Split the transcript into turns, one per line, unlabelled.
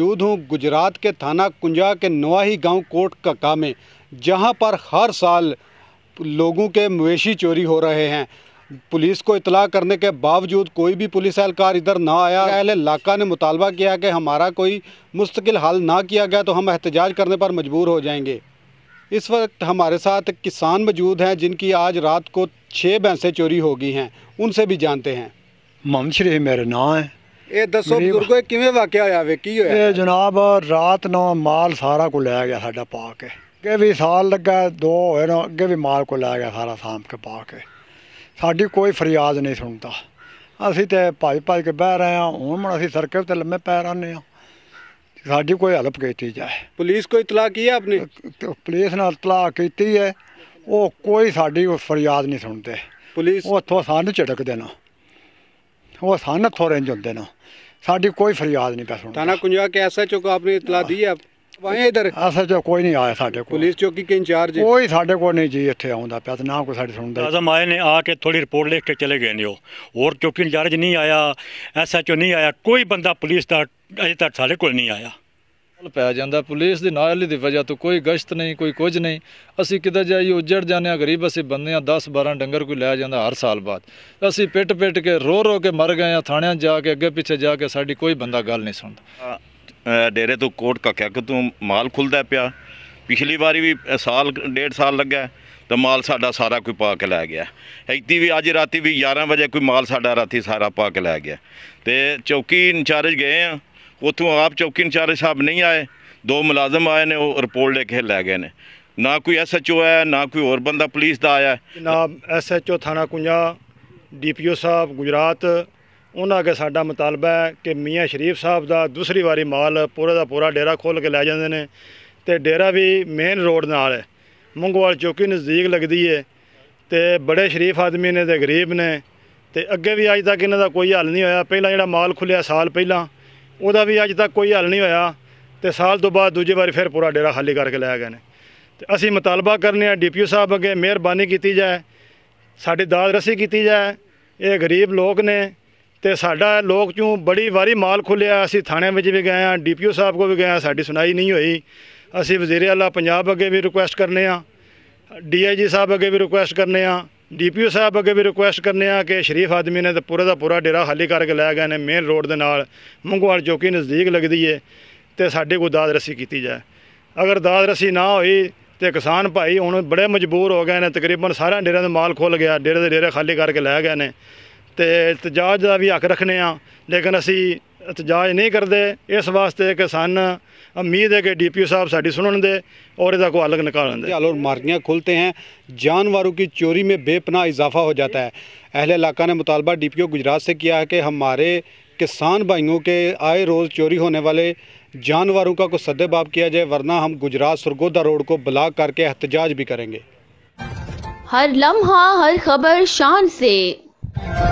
मौजूद हूँ गुजरात के थाना कुंजा के नवाही गांव कोट कका में जहाँ पर हर साल लोगों के मवेशी चोरी हो रहे हैं पुलिस को इतला करने के बावजूद कोई भी पुलिस एहलकार इधर ना आया अहल इलाका ने मुतालबा किया कि हमारा कोई मुस्तकिल हल ना किया गया तो हम एहतजाज करने पर मजबूर हो जाएंगे इस वक्त हमारे साथ किसान मौजूद हैं जिनकी आज रात को छः भैंसें चोरी हो गई हैं उनसे भी जानते हैं
मोहम्मद शरीफ मेरा नाम है
ਇਹ ਦੱਸੋ ਬਜ਼ੁਰਗੋ ਇਹ ਕਿਵੇਂ ਵਾਕਿਆ ਹੋਇਆ ਵੇ ਕੀ ਹੋਇਆ ਇਹ
ਜਨਾਬ ਰਾਤ ਨੂੰ ਮਾਲ ਸਾਰਾ ਕੋ ਲੈ ਗਿਆ ਸਾਡਾ ਪਾ ਕੇ ਕਿ ਵੀ ਸਾਲ ਲੱਗਾ ਦੋ ਹੋਏ ਨਾ ਅੱਗੇ ਵੀ ਮਾਲ ਕੋ ਲੈ ਗਿਆ ਸਾਰਾ ਸਾਮ ਕੇ ਪਾ ਕੇ ਸਾਡੀ ਕੋਈ ਫਰਿਆਦ ਨਹੀਂ ਸੁਣਦਾ ਅਸੀਂ ਤੇ ਭਾਈ ਭਾਈ ਕੇ ਬਹਿ ਰਹੇ ਆ ਹੁਣ ਮਣ ਅਸੀਂ ਸਰਕਲ ਤੇ ਲੰਮੇ ਪੈ ਰਹੇ ਆ ਸਾਡੀ ਕੋਈ ਹਲਪ ਕੀਤੀ ਜਾਏ ਪੁਲਿਸ ਕੋਈ ਇਤਲਾਹ ਕੀ ਹੈ ਆਪਨੇ ਪੁਲਿਸ ਨਾਲ ਇਤਲਾਹ ਕੀਤੀ ਹੈ ਉਹ ਕੋਈ ਸਾਡੀ ਫਰਿਆਦ ਨਹੀਂ ਸੁਣਦੇ ਪੁਲਿਸ ਉਹ ਉੱਥੋਂ ਸਾਨੂੰ ਝਟਕ ਦੇਣਾ वो ਨਾ ਥੋਰੇ ਜੁੰਦੇ ਨਾ ਸਾਡੀ ਕੋਈ ਫਰਿਆਦ ਨਹੀਂ पैसा
थाना कुंजा के एस एच ओ को ਆਪਣੀ इतला ਦੀ है ਵਾਹੇ ਇਧਰ ਐਸਾ ਚੋ ਕੋਈ ਨਹੀਂ ਆਇਆ ਸਾਡੇ ਕੋਲ ਪੁਲਿਸ ਚੌਕੀ ਕੇ ਇੰਚਾਰਜ
ਕੋਈ ਸਾਡੇ ਕੋਲ ਨਹੀਂ ਜੀ ਇੱਥੇ ਆਉਂਦਾ ਪਿਆ ਤੇ ਨਾ ਕੋਈ ਸਾਡੀ ਸੁਣਦਾ ਅਸਾਂ
ਆਏ ਨੇ ਆ ਕੇ ਥੋੜੀ ਰਿਪੋਰਟ ਲਿਖ ਕੇ ਚਲੇ ਗਏ ਨੇ
ਉਹ ਹੋਰ ਚੌਕੀ ਇੰਚਾਰਜ ਨਹੀਂ ਆਇਆ ਐਸਐਚਓ ਨਹੀਂ ਆਇਆ ਕੋਈ ਬੰਦਾ ਪੁਲਿਸ ਦਾ ਅਜੇ ਤੱਕ ਸਾਡੇ
ਕੋਲ ਨਹੀਂ ਆਇਆ ਪੈ ਜਾਂਦਾ ਪੁਲਿਸ ਦੇ ਨਾਲ ਹੀ ਦੀ ਵਜ੍ਹਾ ਤੋਂ ਕੋਈ ਗਸ਼ਤ ਨਹੀਂ ਕੋਈ ਕੁਝ ਨਹੀਂ ਅਸੀਂ ਕਿਧਰ ਜਾਈ ਉੱਜੜ ਜਾਂਦੇ ਆ ਗਰੀਬ ਅਸੀਂ ਬੰਦੇ ਆ 10 12 ਡੰਗਰ ਕੋਈ ਲੈ ਜਾਂਦਾ ਹਰ ਸਾਲ ਬਾਅਦ ਅਸੀਂ ਪਿੱਟ ਪਿੱਟ ਕੇ ਰੋ ਰੋ ਕੇ ਮਰ ਗਏ ਆ ਥਾਣਿਆਂ ਜਾ ਕੇ ਅੱਗੇ ਪਿੱਛੇ ਜਾ ਕੇ ਸਾਡੀ ਕੋਈ ਬੰਦਾ ਗੱਲ ਨਹੀਂ
ਸੁਣਦਾ ਡੇਰੇ ਤੋਂ ਕੋਟ ਕੱਕਿਆ ਕਿ ਤੂੰ ਮਾਲ ਖੁੱਲਦਾ ਪਿਆ ਪਿਛਲੀ ਵਾਰੀ ਵੀ ਸਾਲ ਡੇਢ ਸਾਲ ਲੱਗਾ ਤਾਂ ਮਾਲ ਸਾਡਾ ਸਾਰਾ ਕੋਈ ਪਾ ਕੇ ਲੈ ਗਿਆ ਐਤੀ ਵੀ ਅੱਜ ਰਾਤੀ ਵੀ 11 ਵਜੇ ਕੋਈ ਮਾਲ ਸਾਡਾ ਰਾਤੀ ਸਾਰਾ ਪਾ ਕੇ ਲੈ ਗਿਆ ਤੇ ਚੌਕੀ ਇੰਚਾਰਜ ਗਏ ਆ ਉੱਥੋਂ ਆਪ ਚੌਕੀ ਇੰਚਾਰਜ ਸਾਹਿਬ ਨਹੀਂ ਆਏ ਦੋ ਮੁਲਾਜ਼ਮ ਆਏ ਨੇ ਉਹ ਰਿਪੋਰਟ ਲੈ ਕੇ ਲੈ ਗਏ ਨੇ ਨਾ ਕੋਈ ਐਸਐਚਓ ਆਇਆ ਨਾ ਕੋਈ ਹੋਰ ਬੰਦਾ ਪੁਲਿਸ ਦਾ ਆਇਆ
ਜਨਾਬ ਐਸਐਚਓ ਥਾਣਾ ਕੁੰਜਾ ਡੀਪੀਓ ਸਾਹਿਬ ਗੁਜਰਾਤ ਉਹਨਾਂ ਅਗੇ ਸਾਡਾ ਮਤਲਬਾ ਹੈ ਕਿ ਮੀਆਂ ਸ਼ਰੀਫ ਸਾਹਿਬ ਦਾ ਦੂਸਰੀ ਵਾਰੀ ਮਾਲ ਪੂਰਾ ਦਾ ਪੂਰਾ ਡੇਰਾ ਖੋਲ ਕੇ ਲੈ ਜਾਂਦੇ ਨੇ ਤੇ ਡੇਰਾ ਵੀ ਮੇਨ ਰੋਡ ਨਾਲ ਹੈ ਮੰਗਵਾਲ ਚੌਕੀ ਨਜ਼ਦੀਕ ਲੱਗਦੀ ਹੈ ਤੇ ਬੜੇ ਸ਼ਰੀਫ ਆਦਮੀ ਨੇ ਤੇ ਗਰੀਬ ਨੇ ਤੇ ਅੱਗੇ ਵੀ ਅੱਜ ਤੱਕ ਇਹਨਾਂ ਦਾ ਕੋਈ ਹੱਲ ਨਹੀਂ ਹੋਇਆ ਪਹਿਲਾਂ ਜਿਹੜਾ ਮਾਲ ਖੁੱਲਿਆ ਸਾਲ ਪਹਿਲਾਂ ਉਹਦਾ ਵੀ ਅੱਜ ਤੱਕ ਕੋਈ ਹੱਲ ਨਹੀਂ ਹੋਇਆ ਤੇ ਸਾਲ ਤੋਂ ਬਾਅਦ ਦੂਜੀ ਵਾਰੀ ਫਿਰ ਪੂਰਾ ਡੇਰਾ ਖਾਲੀ ਕਰਕੇ ਲੈ ਗਏ ਨੇ ਤੇ ਅਸੀਂ ਮਤਾਲਬਾ ਕਰਨੇ ਆ ਡੀਪੀਓ ਸਾਹਿਬ ਅੱਗੇ ਮਿਹਰਬਾਨੀ ਕੀਤੀ ਜਾਏ ਸਾਡੇ ਦਾਦ ਰਸੀ ਕੀਤੀ ਜਾਏ ਇਹ ਗਰੀਬ ਲੋਕ ਨੇ ਤੇ ਸਾਡਾ ਲੋਕ ਚੋਂ ਬੜੀ ਵਾਰੀ ਮਾਲ ਖੁੱਲਿਆ ਅਸੀਂ ਥਾਣੇ ਵਿੱਚ ਵੀ ਗਏ ਆ ਡੀਪੀਓ ਸਾਹਿਬ ਕੋ ਵੀ ਗਏ ਆ ਸਾਡੀ ਸੁਣਾਈ ਨਹੀਂ ਹੋਈ ਅਸੀਂ ਵਜ਼ੀਰ ਆਲਾ ਪੰਜਾਬ ਅੱਗੇ ਵੀ ਰਿਕੁਐਸਟ ਕਰਨੇ ਆ ਡੀਆਈਜੀ ਸਾਹਿਬ ਅੱਗੇ ਵੀ ਰਿਕੁਐਸਟ ਕਰਨੇ ਆ ਡੀਪੀਓ ਸਾਹਿਬ ਅੱਗੇ ਵੀ ਰਿਕੁਐਸਟ ਕਰਨੇ ਆ ਕਿ ਸ਼ਰੀਫ ਆਦਮੀ ਨੇ ਤਾਂ ਪੂਰਾ ਦਾ ਪੂਰਾ ਡੇਰਾ ਖਾਲੀ ਕਰਕੇ ਲੈ ਗਏ ਨੇ ਮੇਨ ਰੋਡ ਦੇ ਨਾਲ ਮੰਗਵਾਲ ਚੌਕੀ ਨਜ਼ਦੀਕ ਲੱਗਦੀ ਏ ਤੇ ਸਾਡੇ ਕੋਲ ਦਾਦ ਰਸੀ ਕੀਤੀ ਜਾਏ ਅਗਰ ਦਾਦ ਰਸੀ ਨਾ ਹੋਈ ਤੇ ਕਿਸਾਨ ਭਾਈ ਹੁਣ ਬੜੇ ਮਜਬੂਰ ਹੋ ਗਏ ਨੇ ਤਕਰੀਬਨ ਸਾਰਾ ਡੇਰਿਆਂ ਦਾ ਮਾਲ ਖੁੱਲ ਗਿਆ ਡੇਰੇ ਦੇ ਡੇਰੇ ਖਾਲੀ ਕਰਕੇ ਲੈ ਗਏ ਨੇ ਤੇ ਇਤਜਾਜ ਦਾ ਵੀ ਹੱਕ ਰੱਖਨੇ ਆ ਲੇਕਿਨ ਅਸੀਂ ਇਤਜਾਜ ਨਹੀਂ ਕਰਦੇ ਇਸ ਵਾਸਤੇ ਕਿ ਸਾਨੂੰ उम्मीद है कि डीपीओ साहब साड़ी सुनन दे और इदा को अलग निकालन दे और
मार्कियाँ खुलते हैं जानवरों की चोरी में बेपना इजाफा हो जाता है अहल इलाका ने मुतालबा डी पी ओ गुजरात से किया है कि हमारे किसान भाइयों के आए रोज़ चोरी होने वाले जानवरों का कुछ सदेबाब किया जाए वरना हम गुजरात सरगोदा रोड को ब्लॉक करके एहतजाज
भी करेंगे हर लम्हा हर खबर शान से